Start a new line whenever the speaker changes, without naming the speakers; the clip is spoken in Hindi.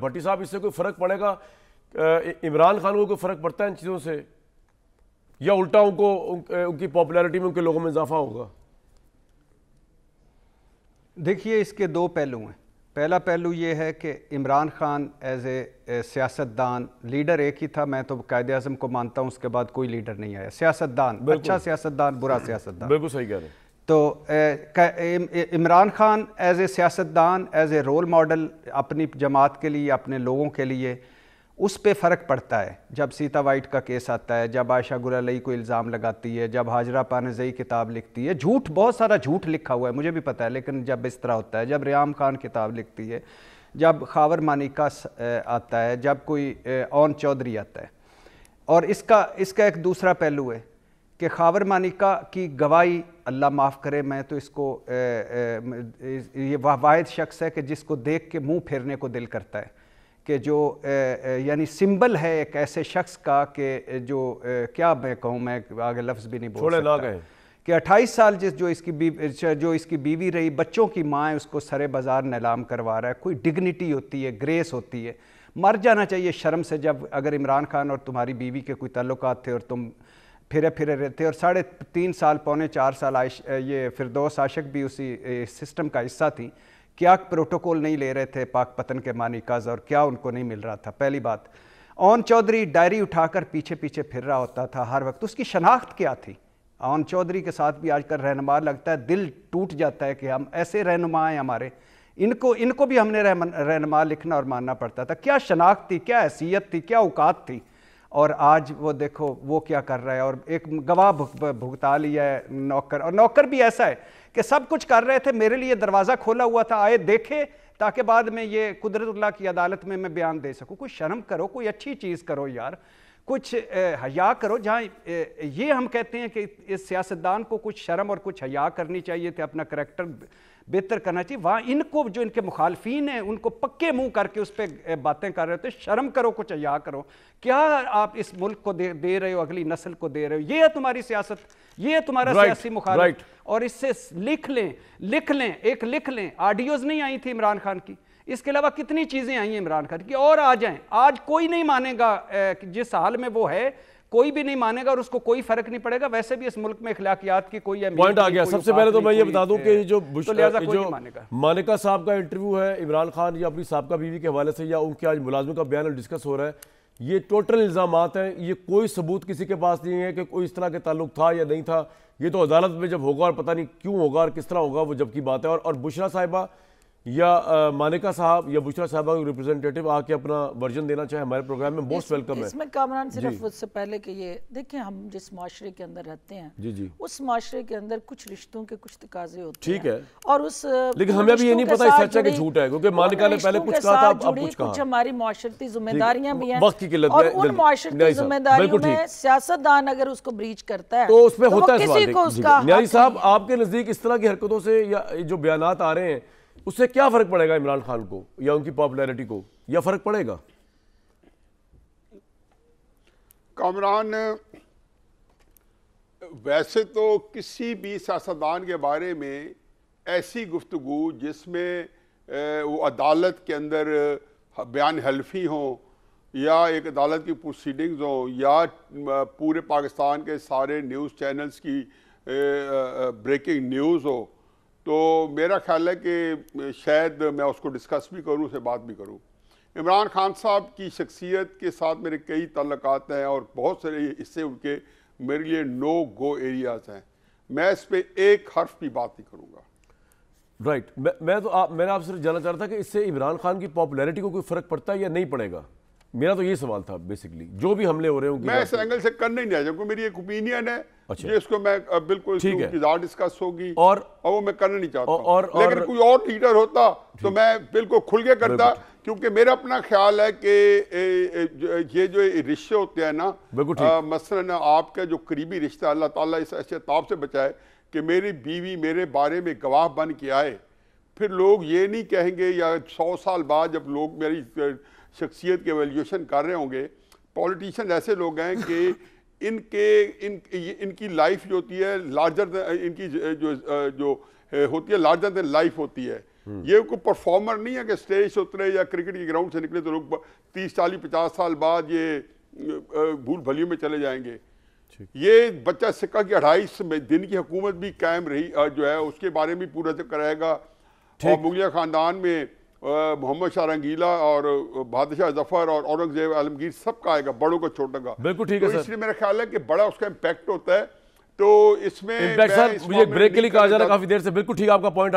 भट्टी साहब इससे कोई फ़र्क पड़ेगा इमरान खान को कोई फ़र्क पड़ता है इन चीज़ों से
या उल्टा उनको उनकी पॉपुलैरिटी में उनके लोगों में इजाफा होगा देखिए इसके दो पहलू हैं पहला पहलू ये है कि इमरान खान एज ए सियासतदान लीडर एक ही था मैं तो कायद अजम को मानता हूँ उसके बाद कोई लीडर नहीं आया सियासतदान अच्छा सियासतदान बुरा सियासतदान बिल्कुल सही कह रहे हैं तो इमरान खान एज ए सियासतदान एज ए रोल मॉडल अपनी जमात के लिए अपने लोगों के लिए उस पर फ़र्क पड़ता है जब सीता वाइट का केस आता है जब आयशा गुलालई को इल्ज़ाम लगाती है जब हाजरा पानजई किताब लिखती है झूठ बहुत सारा झूठ लिखा हुआ है मुझे भी पता है लेकिन जब इस तरह होता है जब रियाम खान किताब लिखती है जब खावर मानिका आता है जब कोई ओन चौधरी आता है और इसका इसका एक दूसरा पहलू है कि खावर मानिका की गवाही अल्लाह माफ़ करे मैं तो इसको ए, ए, ये वाद शख्स है कि जिसको देख के मुंह फेरने को दिल करता है कि जो यानी सिंबल है एक ऐसे शख्स का कि जो क्या मैं कहूँ मैं आगे लफ्ज़ भी नहीं बोल सकता कि अट्ठाईस साल जिस जो इसकी बीवी अच्छा, जो इसकी बीवी रही बच्चों की माँ है उसको सरे बाज़ार नीलाम करवा रहा है कोई डिग्निटी होती है ग्रेस होती है मर जाना चाहिए शर्म से जब अगर इमरान खान और तुम्हारी बीवी के कोई ताल्लुक थे और तुम फिरे फिरे रहते और साढ़े तीन साल पौने चार साल आश ये फिरदौस आशक भी उसी सिस्टम का हिस्सा थी क्या प्रोटोकॉल नहीं ले रहे थे पाक पतन के मानिकाज और क्या उनको नहीं मिल रहा था पहली बात ओन चौधरी डायरी उठाकर पीछे पीछे फिर रहा होता था हर वक्त उसकी शनाख्त क्या थी ओन चौधरी के साथ भी आजकल रहनुमा लगता है दिल टूट जाता है कि हम ऐसे रहनुमा हैं हमारे इनको इनको भी हमने रहनुमा लिखना और मानना पड़ता था क्या शनाख्त थी क्या हैसियत थी क्या औकात थी और आज वो देखो वो क्या कर रहा है और एक गवाह भुगता लिया है नौकर और नौकर भी ऐसा है कि सब कुछ कर रहे थे मेरे लिए दरवाज़ा खोला हुआ था आए देखे ताकि बाद में ये कुदरतल्ला की अदालत में मैं बयान दे सकूँ कोई शर्म करो कोई अच्छी चीज़ करो यार कुछ हया करो जहाँ ये हम कहते हैं कि इस सियासतदान को कुछ शर्म और कुछ हया करनी चाहिए थे अपना करेक्टर बेहतर करना चाहिए वहाँ इनको जो इनके मुखालफी हैं उनको पक्के मुंह करके उस पर बातें कर रहे होते शर्म करो कुछ हया करो क्या आप इस मुल्क को दे, दे रहे हो अगली नस्ल को दे रहे हो ये है तुम्हारी सियासत ये है तुम्हारा right, सियासी मुखालफ right. और इससे लिख लें लिख लें एक लिख लें ऑडियोज़ नहीं आई थी इमरान खान की इसके अलावा कितनी चीज़ें आई हैं इमरान खान की और आ जाएं आज कोई नहीं मानेगा जिस हाल में वो है कोई भी नहीं मानेगा और उसको कोई फर्क नहीं पड़ेगा वैसे भी इस मुल्क में इखलाकियात की कोई पॉइंट आ गया सबसे पहले तो मैं ये बता दूं कि जो तो तो जो मानेगा
मानिका साहब का इंटरव्यू है इमरान खान या अपनी साहब का बीवी के हवाले से या उनके आज मुलाजमों का बयान डिस्कस हो रहा है ये टोटल इल्ज़ाम हैं ये कोई सबूत किसी के पास नहीं है कि कोई इस तरह के ताल्लुक था या नहीं था ये तो अदालत में जब होगा और पता नहीं क्यों होगा और किस तरह होगा वो जबकि बात है और, और बुशरा साहिबा या मानिका साहब या बुशरा साहबा के रिप्रेजेंटेटिव आके अपना वर्जन देना चाहे हमारे प्रोग्राम में मोस्ट वेलकम है इसमें
कामरान सिर्फ उससे पहले कि ये देखें हम जिस माशरे के अंदर रहते हैं जी जी उस माशरे के अंदर कुछ रिश्तों के कुछ तकाजे होते हैं ठीक है और उस लेकिन हमें अभी ये नहीं पता सच है कि झूठ है
क्योंकि मानिका ने पहले कुछ कहा था अब कुछ कहा
हमारी माशरती जिम्मेदारियां भी हैं वक्त की किल्लत और उन माशरती जिम्मेदारियों में सियासतदान अगर उसको ब्रीच करता है तो उसमें तो होता है किसी को उसका साहब
आपके नजदीक इस तरह की हरकतों से या जो बयान आ रहे हैं उससे क्या फ़र्क पड़ेगा इमरान खान को या उनकी पॉपुलैरिटी को या फ़र्क पड़ेगा
कामरान वैसे तो किसी भी सियासतदान के बारे में ऐसी गुफ्तु जिसमें वो अदालत के अंदर बयान हल्फी हों या एक अदालत की प्रोसीडिंग्स हों या पूरे पाकिस्तान के सारे न्यूज़ चैनल्स की ब्रेकिंग न्यूज़ हो तो मेरा ख्याल है कि शायद मैं उसको डिस्कस भी करूँ उसे बात भी करूँ इमरान खान साहब की शख्सियत के साथ मेरे कई तल्लक हैं और बहुत सारे इससे उनके मेरे लिए नो गो एरियाज़ हैं मैं इस पर एक हर्फ भी बात नहीं करूँगा
राइट right. मैं, मैं तो आप मैंने आपसे जानना चाह रहा था कि इससे इमरान खान की पॉपुलैरिटी को कोई फ़र्क पड़ता है या नहीं पड़ेगा मेरा तो ये सवाल था बेसिकली जो भी हमले हो रहे हैं मैं इस
एंगल से करने नहीं आया क्योंकि मेरी एक ओपिनियन है अच्छा ये इसको मैं बिल्कुल डिस्कस होगी और वो मैं करना नहीं चाहता और, और लेकिन और, कोई और लीडर होता तो मैं बिल्कुल खुल के करता क्योंकि मेरा अपना ख्याल है कि ये जो रिश्ते होते हैं ना आ, मसलन आपका जो करीबी रिश्ता अल्लाह ताला इस ऐसे ताप से बचाए कि मेरी बीवी मेरे बारे में गवाह बन के आए फिर लोग ये नहीं कहेंगे या सौ साल बाद जब लोग मेरी शख्सियत के वैल्यूशन कर रहे होंगे पॉलिटिशियन ऐसे लोग हैं कि इनके इन इनकी लाइफ जो होती है लार्जर इनकी जो जो होती है लार्जर देन लाइफ होती है हम्म। ये कोई परफॉर्मर नहीं है कि स्टेज से उतरे या क्रिकेट के ग्राउंड से निकले तो लोग तीस चालीस पचास साल बाद ये भूल भलियों में चले जाएंगे ये बच्चा सिक्का की अढ़ाई दिन की हुकूमत भी कायम रही जो है उसके बारे में पूरा कराएगा और मुगलिया खानदान में मोहम्मद शाह रंगीला और बादशाह जफर और औरंगजेब आलमगीर सबका आएगा बड़ों को का बिल्कुल ठीक तो है इसलिए मेरा ख्याल है कि बड़ा उसका इम्पैक्ट होता है तो इसमें ब्रेक के लिए कहा जा रहा है काफी
देर से बिल्कुल ठीक आपका पॉइंट